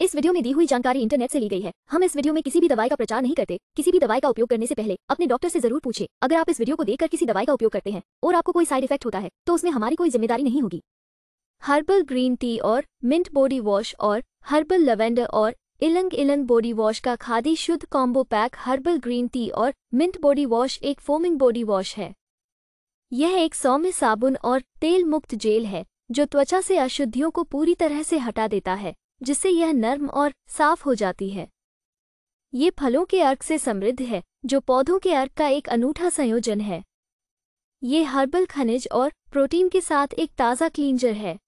इस वीडियो में दी हुई जानकारी इंटरनेट से ली गई है हम इस वीडियो में किसी भी दवाई का प्रचार नहीं करते किसी भी दवाई का उपयोग करने से पहले अपने डॉक्टर से जरूर पूछे अगर आप इस वीडियो को देखकर किसी दवाई का उपयोग करते हैं और आपको कोई साइड इफेक्ट होता है तो उसमें हमारी कोई जिम्मेदारी नहीं होगी हर्बल ग्रीन टी और मिंट बॉडी वॉश और हर्बल लेवेंडर और इलंग इलंग बॉडी वॉश का खादी शुद्ध combo pack herbal green tea और मिंट बॉडी वॉश एक फोमिंग बॉडी वॉश है यह एक सौम्य साबुन और तेल मुक्त जेल है जो त्वचा से अशुद्धियों को पूरी तरह से हटा देता है जिससे यह नर्म और साफ हो जाती है ये फलों के अर्क से समृद्ध है जो पौधों के अर्क का एक अनूठा संयोजन है ये हर्बल खनिज और प्रोटीन के साथ एक ताज़ा क्लींजर है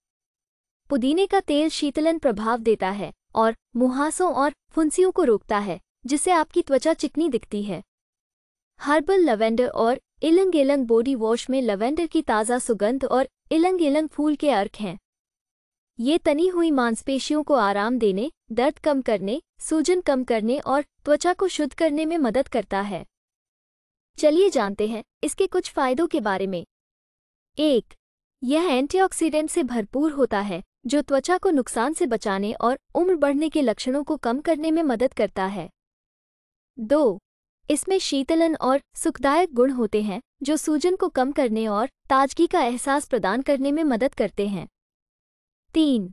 पुदीने का तेल शीतलन प्रभाव देता है और मुहासों और फुंसियों को रोकता है जिससे आपकी त्वचा चिकनी दिखती है हर्बल लवेंडर और इलंग इलंग बॉडी वॉश में लवेंडर की ताज़ा सुगंध और इलंग इलंग फूल के अर्क हैं ये तनी हुई मांसपेशियों को आराम देने दर्द कम करने सूजन कम करने और त्वचा को शुद्ध करने में मदद करता है चलिए जानते हैं इसके कुछ फायदों के बारे में एक यह एंटीऑक्सीडेंट से भरपूर होता है जो त्वचा को नुकसान से बचाने और उम्र बढ़ने के लक्षणों को कम करने में मदद करता है दो इसमें शीतलन और सुखदायक गुण होते हैं जो सूजन को कम करने और ताजगी का एहसास प्रदान करने में मदद करते हैं तीन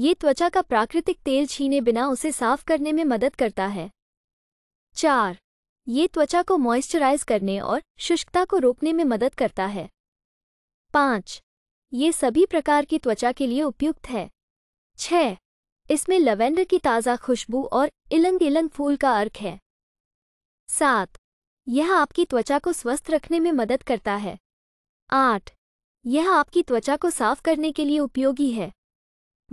ये त्वचा का प्राकृतिक तेल छीने बिना उसे साफ करने में मदद करता है चार ये त्वचा को मॉइस्चराइज करने और शुष्कता को रोकने में मदद करता है पाँच ये सभी प्रकार की त्वचा के लिए उपयुक्त है छ इसमें लवेंडर की ताज़ा खुशबू और इलंग इलंग फूल का अर्क है सात यह आपकी त्वचा को स्वस्थ रखने में मदद करता है आठ यह आपकी त्वचा को साफ करने के लिए उपयोगी है